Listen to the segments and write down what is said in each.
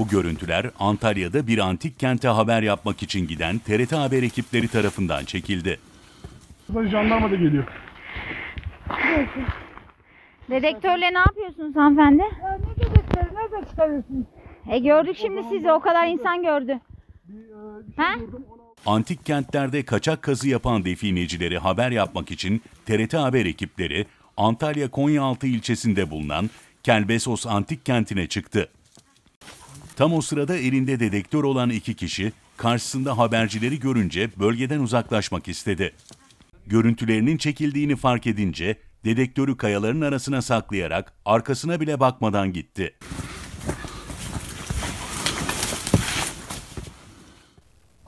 Bu görüntüler Antalya'da bir antik kente haber yapmak için giden TRT Haber ekipleri tarafından çekildi. Burada jandarma da geliyor. Dedektörle ne yapıyorsunuz hanımefendi? Ya ne dedektörü nerede çıkarıyorsunuz? E gördük şimdi sizi o kadar insan gördü. Ha? Antik kentlerde kaçak kazı yapan definecileri haber yapmak için TRT Haber ekipleri Antalya Konyaaltı ilçesinde bulunan Kelbesos Antik Kenti'ne çıktı. Tam o sırada elinde dedektör olan iki kişi karşısında habercileri görünce bölgeden uzaklaşmak istedi. Görüntülerinin çekildiğini fark edince dedektörü kayaların arasına saklayarak arkasına bile bakmadan gitti.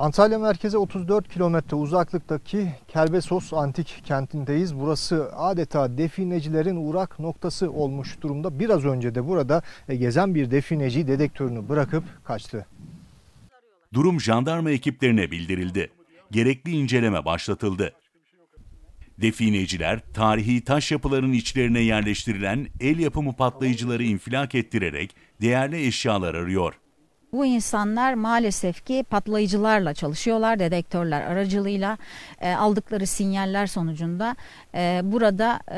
Antalya merkeze 34 kilometre uzaklıktaki Kelbesos Antik kentindeyiz. Burası adeta definecilerin uğrak noktası olmuş durumda. Biraz önce de burada e, gezen bir defineci dedektörünü bırakıp kaçtı. Durum jandarma ekiplerine bildirildi. Gerekli inceleme başlatıldı. Defineciler tarihi taş yapıların içlerine yerleştirilen el yapımı patlayıcıları infilak ettirerek değerli eşyalar arıyor bu insanlar maalesef ki patlayıcılarla çalışıyorlar, dedektörler aracılığıyla e, aldıkları sinyaller sonucunda e, burada e,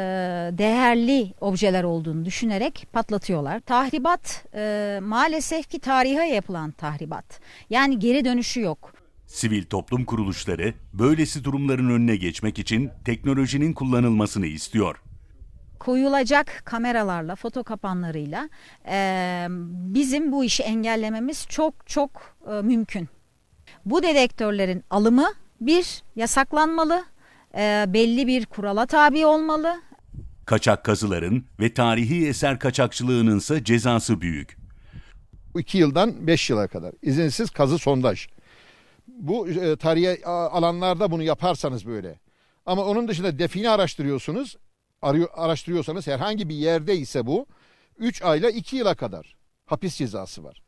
değerli objeler olduğunu düşünerek patlatıyorlar. Tahribat e, maalesef ki tarihe yapılan tahribat. Yani geri dönüşü yok. Sivil toplum kuruluşları böylesi durumların önüne geçmek için teknolojinin kullanılmasını istiyor koyulacak kameralarla, foto kapanlarıyla e, bizim bu işi engellememiz çok çok e, mümkün. Bu dedektörlerin alımı bir yasaklanmalı, e, belli bir kurala tabi olmalı. Kaçak kazıların ve tarihi eser kaçakçılığının ise cezası büyük. 2 yıldan 5 yıla kadar izinsiz kazı sondaj. Bu e, tarihi alanlarda bunu yaparsanız böyle. Ama onun dışında define araştırıyorsunuz arıyor, araştırıyorsanız herhangi bir yerde ise bu 3 ayla 2 yıla kadar hapis cezası var.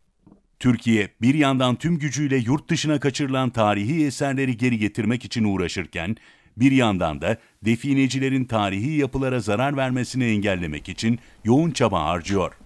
Türkiye bir yandan tüm gücüyle yurt dışına kaçırılan tarihi eserleri geri getirmek için uğraşırken bir yandan da definecilerin tarihi yapılara zarar vermesini engellemek için yoğun çaba harcıyor.